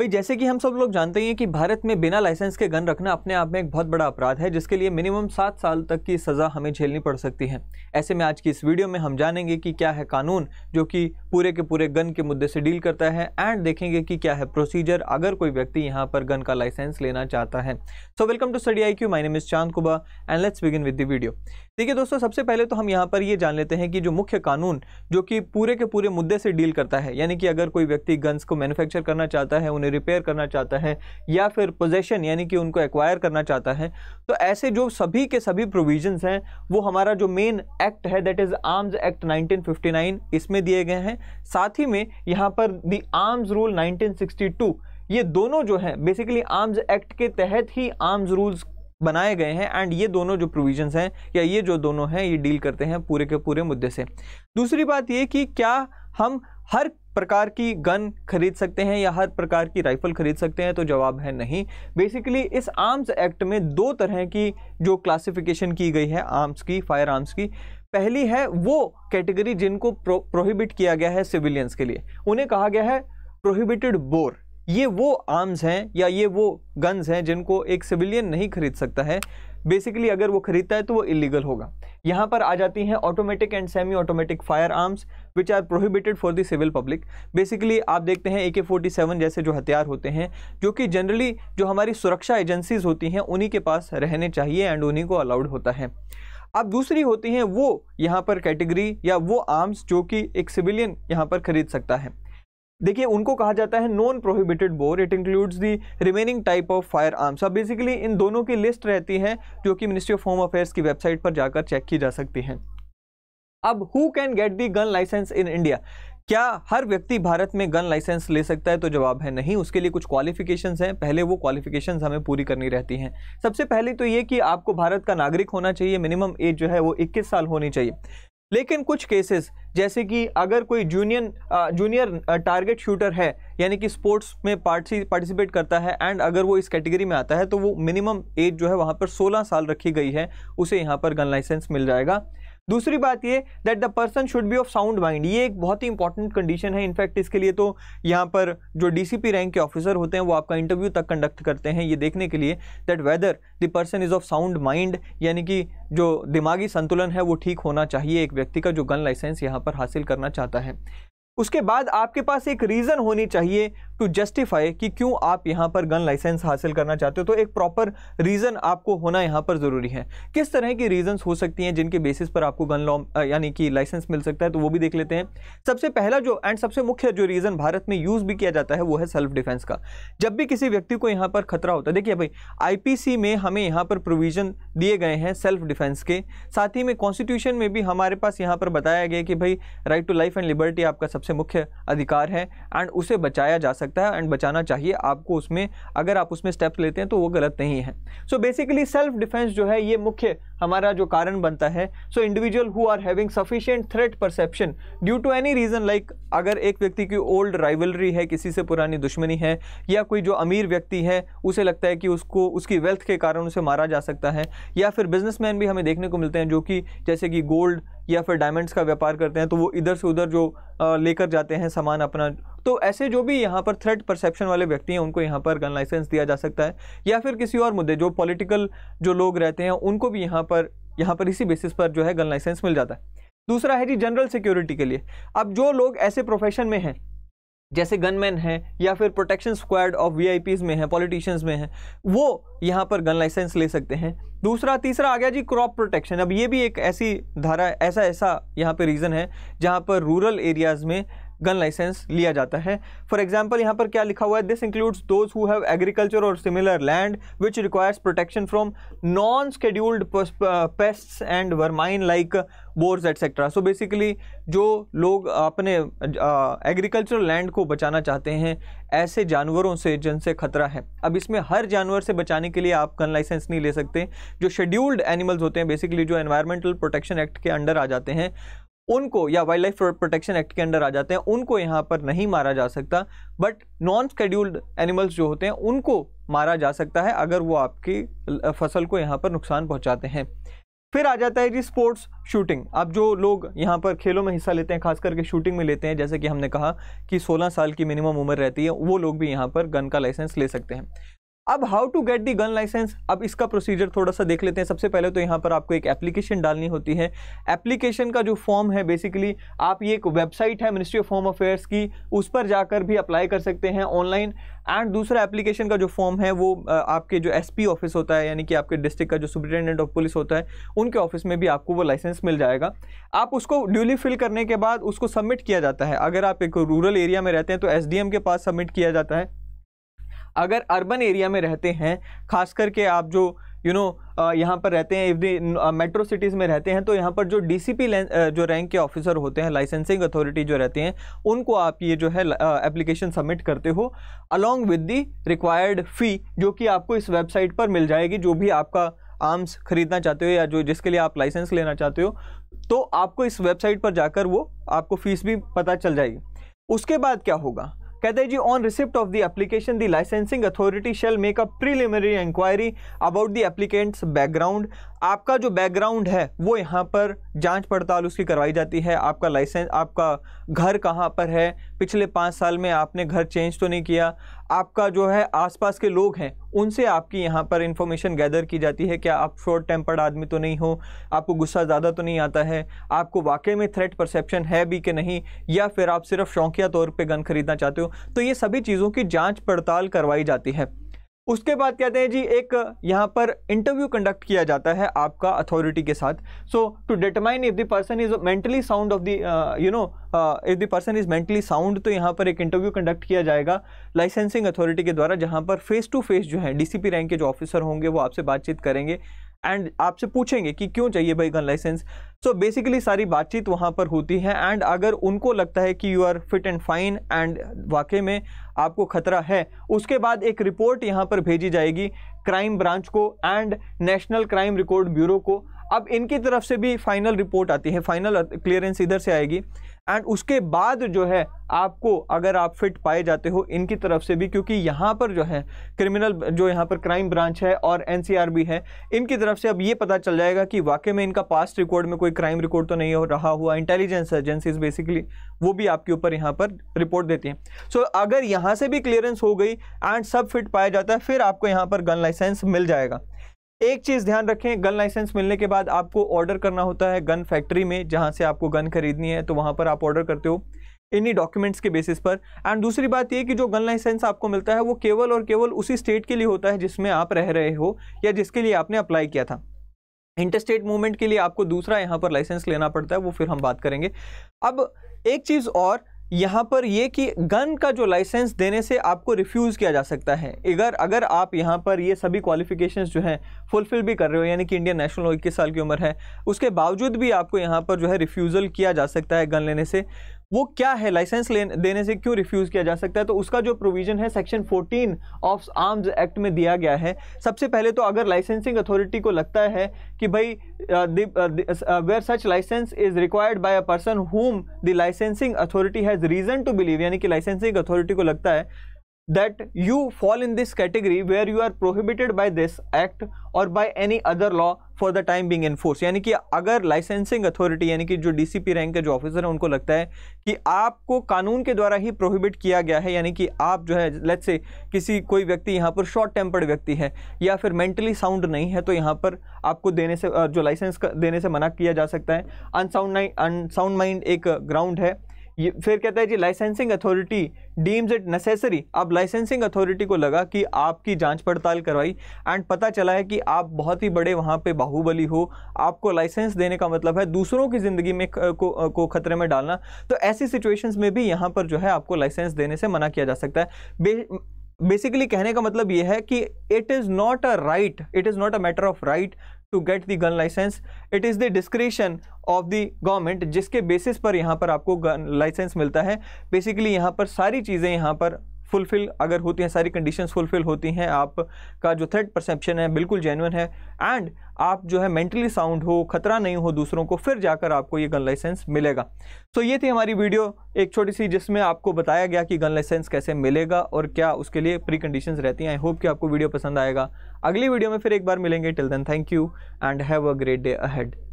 भाई जैसे कि हम सब लोग जानते हैं कि भारत में बिना लाइसेंस के गन रखना अपने आप में एक बहुत बड़ा अपराध है जिसके लिए मिनिमम सात साल तक की सज़ा हमें झेलनी पड़ सकती है ऐसे में आज की इस वीडियो में हम जानेंगे कि क्या है कानून जो कि पूरे के पूरे गन के मुद्दे से डील करता है एंड देखेंगे कि क्या है प्रोसीजर अगर कोई व्यक्ति यहाँ पर गन का लाइसेंस लेना चाहता है so welcome to study I Q my name is Chand Kuba and let's begin with the video देखिए दोस्तों सबसे पहले तो हम यहाँ पर ये जान लेते हैं कि जो मुख्य कानून जो कि पूरे के पूरे मुद्दे से डील करता है यानी कि अगर कोई व्यक्ति गन्स को मैनुफैक्चर करना चाहता है उन्हें उन्हें रिपेयर करना चाहता है या फिर पोजेशन यानी कि उनको एक्वायर करना चाहता है तो ऐसे जो सभी के सभी प्रोविजंस हैं वो हमारा जो मेन एक्ट है दैट इज़ आर्म्स एक्ट 1959 इसमें दिए गए हैं साथ ही में यहाँ पर दी आर्म्स रूल नाइनटीन ये दोनों जो हैं बेसिकली आर्म्स एक्ट के तहत ही आर्म्स रूल्स बनाए गए हैं एंड ये दोनों जो प्रोविजंस हैं या ये जो दोनों हैं ये डील करते हैं पूरे के पूरे मुद्दे से दूसरी बात ये कि क्या हम हर प्रकार की गन खरीद सकते हैं या हर प्रकार की राइफल खरीद सकते हैं तो जवाब है नहीं बेसिकली इस आर्म्स एक्ट में दो तरह की जो क्लासिफिकेशन की गई है आर्म्स की फायर आर्म्स की पहली है वो कैटेगरी जिनको प्रो, प्रोहिबिट किया गया है सिविलियंस के लिए उन्हें कहा गया है प्रोहिबिटेड बोर ये वो आर्म्स हैं या ये वो गन्स हैं जिनको एक सिविलियन नहीं खरीद सकता है बेसिकली अगर वो खरीदता है तो वो इलीगल होगा यहाँ पर आ जाती हैं automatic and semi automatic fire arms which are prohibited for the civil public basically आप देखते हैं ए के फोर्टी सेवन जैसे जो हथियार होते हैं जो कि जनरली जो हमारी सुरक्षा एजेंसीज होती हैं उन्हीं के पास रहने चाहिए एंड उन्हीं को अलाउड होता है अब दूसरी होती हैं वो यहाँ पर कैटेगरी या वो आर्म्स जो कि एक सिविलियन यहाँ पर खरीद सकता है देखिए उनको कहा जाता है non prohibited bore it includes the remaining type of fire arms अब बेसिकली इन दोनों की लिस्ट रहती है जो कि मिनिस्ट्री ऑफ होम अफेयर्स की वेबसाइट पर जाकर चेक की जा सकती है अब who can get the gun license in India क्या हर व्यक्ति भारत में गन लाइसेंस ले सकता है तो जवाब है नहीं उसके लिए कुछ क्वालिफिकेशंस हैं पहले वो क्वालिफिकेशंस हमें पूरी करनी रहती हैं सबसे पहले तो ये कि आपको भारत का नागरिक होना चाहिए मिनिमम एज जो है वो 21 साल होनी चाहिए लेकिन कुछ केसेस जैसे कि अगर कोई जूनियर जूनियर टारगेट शूटर है यानी कि स्पोर्ट्स में पार्टिसिपेट करता है एंड अगर वो इस कैटेगरी में आता है तो वो मिनिमम एज जो है वहाँ पर 16 साल रखी गई है उसे यहाँ पर गन लाइसेंस मिल जाएगा दूसरी बात ये that the person should be of sound mind ये एक बहुत ही इंपॉर्टेंट कंडीशन है इनफैक्ट इसके लिए तो यहाँ पर जो डीसीपी रैंक के ऑफिसर होते हैं वो आपका इंटरव्यू तक कंडक्ट करते हैं ये देखने के लिए that whether the person is of sound mind यानी कि जो दिमागी संतुलन है वो ठीक होना चाहिए एक व्यक्ति का जो गन लाइसेंस यहाँ पर हासिल करना चाहता है उसके बाद आपके पास एक रीज़न होनी चाहिए टू जस्टिफाई कि क्यों आप यहाँ पर गन लाइसेंस हासिल करना चाहते हो तो एक प्रॉपर रीज़न आपको होना यहाँ पर ज़रूरी है किस तरह की रीज़न्स हो सकती हैं जिनके बेसिस पर आपको गन लॉ यानी कि लाइसेंस मिल सकता है तो वो भी देख लेते हैं सबसे पहला जो एंड सबसे मुख्य जो रीज़न भारत में यूज़ भी किया जाता है वो है सेल्फ डिफेंस का जब भी किसी व्यक्ति को यहाँ पर खतरा होता है देखिए भाई आई में हमें यहाँ पर प्रोविज़न दिए गए हैं सेल्फ डिफेंस के साथ ही में कॉन्स्टिट्यूशन में भी हमारे पास यहाँ पर बताया गया कि भाई right to life and liberty आपका सबसे सबसे मुख्य अधिकार है एंड उसे बचाया जा सकता है एंड बचाना चाहिए आपको उसमें अगर आप उसमें स्टेप्स लेते हैं तो वो गलत नहीं है सो बेसिकली सेल्फ डिफेंस जो है ये मुख्य हमारा जो कारण बनता है so individual who are having sufficient threat perception due to any reason like अगर एक व्यक्ति की ओल्ड राइवलरी है किसी से पुरानी दुश्मनी है या कोई जो अमीर व्यक्ति है उसे लगता है कि उसको उसकी वेल्थ के कारण उसे मारा जा सकता है या फिर बिजनेसमैन भी हमें देखने को मिलते हैं जो कि जैसे कि गोल्ड या फिर डायमंड्स का व्यापार करते हैं तो वो इधर से उधर जो लेकर जाते हैं सामान अपना तो ऐसे जो भी यहाँ पर थ्रेट परसेप्शन वाले व्यक्ति हैं उनको यहाँ पर गन लाइसेंस दिया जा सकता है या फिर किसी और मुद्दे जो पॉलिटिकल जो लोग रहते हैं उनको भी यहाँ पर यहाँ पर इसी बेसिस पर जो है गन लाइसेंस मिल जाता है दूसरा है जी जनरल सिक्योरिटी के लिए अब जो लोग ऐसे प्रोफेशन में हैं जैसे गनमैन है या फिर प्रोटेक्शन स्क्वाड ऑफ वी में है पॉलिटिशियंस में है वो यहाँ पर गन लाइसेंस ले सकते हैं दूसरा तीसरा आ गया जी क्रॉप प्रोटेक्शन अब ये भी एक ऐसी धारा ऐसा ऐसा यहाँ पे रीज़न है जहाँ पर रूरल एरियाज़ में गन लाइसेंस लिया जाता है फॉर एग्जाम्पल यहाँ पर क्या लिखा हुआ है this includes those who have agriculture और similar land which requires protection from non scheduled pest and vermin like boars etcetera so basically जो लोग अपने एग्रीकल्चर uh, लैंड को बचाना चाहते हैं ऐसे जानवरों से जिनसे खतरा है अब इसमें हर जानवर से बचाने के लिए आप गन लाइसेंस नहीं ले सकते जो शेड्यूल्ड एनिमल्स होते हैं बेसिकली जो एनवायरमेंटल प्रोटेक्शन एक्ट के अंडर आ जाते हैं उनको या वाइल्ड लाइफ प्रोटेक्शन एक्ट के अंडर आ जाते हैं उनको यहाँ पर नहीं मारा जा सकता बट नॉन स्केड्यूल्ड एनिमल्स जो होते हैं उनको मारा जा सकता है अगर वो आपकी फसल को यहाँ पर नुकसान पहुँचाते हैं फिर आ जाता है जी स्पोर्ट्स शूटिंग अब जो लोग यहाँ पर खेलों में हिस्सा लेते हैं खास करके शूटिंग में लेते हैं जैसे कि हमने कहा कि 16 साल की मिनिमम उम्र रहती है वो लोग भी यहाँ पर गन का लाइसेंस ले सकते हैं अब how to get the gun license अब इसका प्रोसीजर थोड़ा सा देख लेते हैं सबसे पहले तो यहाँ पर आपको एक एप्लीकेशन डालनी होती है एप्लीकेशन का जो फॉर्म है बेसिकली आप ये एक वेबसाइट है मिनिस्ट्री ऑफ होम अफेयर्स की उस पर जाकर भी अप्लाई कर सकते हैं ऑनलाइन एंड दूसरा एप्लीकेशन का जो फॉर्म है वो आपके जो एस ऑफिस होता है यानी कि आपके डिस्ट्रिक्ट का जो सुप्रिटेंडेंट ऑफ पुलिस होता है उनके ऑफिस में भी आपको वो लाइसेंस मिल जाएगा आप उसको ड्यूली फिल करने के बाद उसको सबमिट किया जाता है अगर आप एक रूरल एरिया में रहते हैं तो एस के पास सबमिट किया जाता है अगर अर्बन एरिया में रहते हैं खास करके आप जो यू you नो know, यहाँ पर रहते हैं इफ दी मेट्रो सिटीज़ में रहते हैं तो यहाँ पर जो डीसीपी जो रैंक के ऑफिसर होते हैं लाइसेंसिंग अथॉरिटी जो रहते हैं उनको आप ये जो है एप्लीकेशन सबमिट करते हो along with the required fee जो कि आपको इस वेबसाइट पर मिल जाएगी जो भी आपका आर्म्स खरीदना चाहते हो या जो जिसके लिए आप लाइसेंस लेना चाहते हो तो आपको इस वेबसाइट पर जाकर वो आपको फ़ीस भी पता चल जाएगी उसके बाद क्या होगा कहते हैं जी on receipt of the application the licensing authority shall make a preliminary inquiry about the applicant's background आपका जो बैकग्राउंड है वो यहाँ पर जांच पड़ताल उसकी करवाई जाती है आपका लाइसेंस आपका घर कहाँ पर है पिछले पाँच साल में आपने घर चेंज तो नहीं किया आपका जो है आसपास के लोग हैं उनसे आपकी यहाँ पर इंफॉर्मेशन गैदर की जाती है क्या आप शॉर्ट टेम्पर्ड आदमी तो नहीं हो आपको गुस्सा ज़्यादा तो नहीं आता है आपको वाकई में थ्रेट परसेप्शन है भी कि नहीं या फिर आप सिर्फ शौकिया तौर पर गन खरीदना चाहते हो तो ये सभी चीज़ों की जाँच पड़ताल करवाई जाती है उसके बाद कहते हैं जी एक यहाँ पर इंटरव्यू कंडक्ट किया जाता है आपका अथॉरिटी के साथ so to determine if the person is mentally sound of the you know if the person is mentally sound तो यहाँ पर एक इंटरव्यू कंडक्ट किया जाएगा लाइसेंसिंग अथॉरिटी के द्वारा जहाँ पर फेस टू फेस जो है डीसीपी रैंक के जो ऑफिसर होंगे वो आपसे बातचीत करेंगे एंड आपसे पूछेंगे कि क्यों चाहिए भाई गन लाइसेंस सो बेसिकली सारी बातचीत वहाँ पर होती है एंड अगर उनको लगता है कि you are fit and fine and वाकई में आपको खतरा है उसके बाद एक रिपोर्ट यहाँ पर भेजी जाएगी क्राइम ब्रांच को and national crime record bureau को अब इनकी तरफ से भी फाइनल रिपोर्ट आती है फाइनल क्लियरेंस इधर से आएगी एंड उसके बाद जो है आपको अगर आप फिट पाए जाते हो इनकी तरफ से भी क्योंकि यहाँ पर जो है क्रिमिनल जो यहाँ पर क्राइम ब्रांच है और एन भी है इनकी तरफ से अब ये पता चल जाएगा कि वाकई में इनका पास्ट रिकॉर्ड में कोई क्राइम रिकॉर्ड तो नहीं हो रहा हुआ इंटेलिजेंस एजेंसीज बेसिकली वो भी आपके ऊपर यहाँ पर रिपोर्ट देती हैं सो so, अगर यहाँ से भी क्लियरेंस हो गई एंड सब फिट पाया जाता है फिर आपको यहाँ पर गन लाइसेंस मिल जाएगा एक चीज़ ध्यान रखें गन लाइसेंस मिलने के बाद आपको ऑर्डर करना होता है गन फैक्ट्री में जहाँ से आपको गन खरीदनी है तो वहाँ पर आप ऑर्डर करते हो इन्हीं डॉक्यूमेंट्स के बेसिस पर एंड दूसरी बात ये कि जो गन लाइसेंस आपको मिलता है वो केवल और केवल उसी स्टेट के लिए होता है जिसमें आप रह रहे हो या जिसके लिए आपने अप्लाई किया था इंटरस्टेट मूवमेंट के लिए आपको दूसरा यहाँ पर लाइसेंस लेना पड़ता है वो फिर हम बात करेंगे अब एक चीज़ और यहाँ पर ये कि गन का जो लाइसेंस देने से आपको रिफ्यूज़ किया जा सकता है अगर अगर आप यहाँ पर ये सभी क्वालिफिकेशंस जो हैं फुलफ़िल भी कर रहे हो यानी कि इंडियन नेशनल हो इक्कीस साल की उम्र है उसके बावजूद भी आपको यहाँ पर जो है रिफ्यूज़ल किया जा सकता है गन लेने से वो क्या है लाइसेंस देने से क्यों रिफ्यूज़ किया जा सकता है तो उसका जो प्रोविज़न है सेक्शन 14 ऑफ आर्म्स एक्ट में दिया गया है सबसे पहले तो अगर लाइसेंसिंग अथॉरिटी को लगता है कि भाई where such license is required by a person whom the licensing authority has reason to believe यानी कि लाइसेंसिंग अथॉरिटी को लगता है that you fall in this category where you are prohibited by this act or by any other law for the time being enforced यानी कि अगर licensing authority यानी कि जो पी रैंक के जो ऑफिसर हैं उनको लगता है कि आपको कानून के द्वारा ही प्रोहिबिट किया गया है यानी कि आप जो है लेट्स से किसी कोई व्यक्ति यहाँ पर शॉर्ट टेम्पर्ड व्यक्ति है या फिर मेंटली साउंड नहीं है तो यहाँ पर आपको देने से जो लाइसेंस देने से मना किया जा सकता है अनसाउंड अनसाउंड माइंड एक ग्राउंड है ये फिर कहता है जी licensing authority deems it necessary अब लाइसेंसिंग अथॉरिटी को लगा कि आपकी जांच पड़ताल करवाई एंड पता चला है कि आप बहुत ही बड़े वहाँ पे बाहुबली हो आपको लाइसेंस देने का मतलब है दूसरों की ज़िंदगी में को, को खतरे में डालना तो ऐसी सिचुएशंस में भी यहाँ पर जो है आपको लाइसेंस देने से मना किया जा सकता है बेसिकली कहने का मतलब ये है कि it is not a right it is not a matter of right to get the gun license it is the discretion of the government जिसके बेसिस पर यहाँ पर आपको गन लाइसेंस मिलता है बेसिकली यहाँ पर सारी चीज़ें यहाँ पर फुलफ़िल अगर होती हैं सारी कंडीशंस फुलफ़िल होती हैं आपका जो थर्ड परसेप्शन है बिल्कुल जेन्यून है एंड आप जो है मेंटली साउंड हो खतरा नहीं हो दूसरों को फिर जाकर आपको ये गन लाइसेंस मिलेगा तो so ये थी हमारी वीडियो एक छोटी सी जिसमें आपको बताया गया कि गन लाइसेंस कैसे मिलेगा और क्या उसके लिए प्री कंडीशन रहती हैं आई होप कि आपको वीडियो पसंद आएगा अगली वीडियो में फिर एक बार मिलेंगे till then thank you and have a great day ahead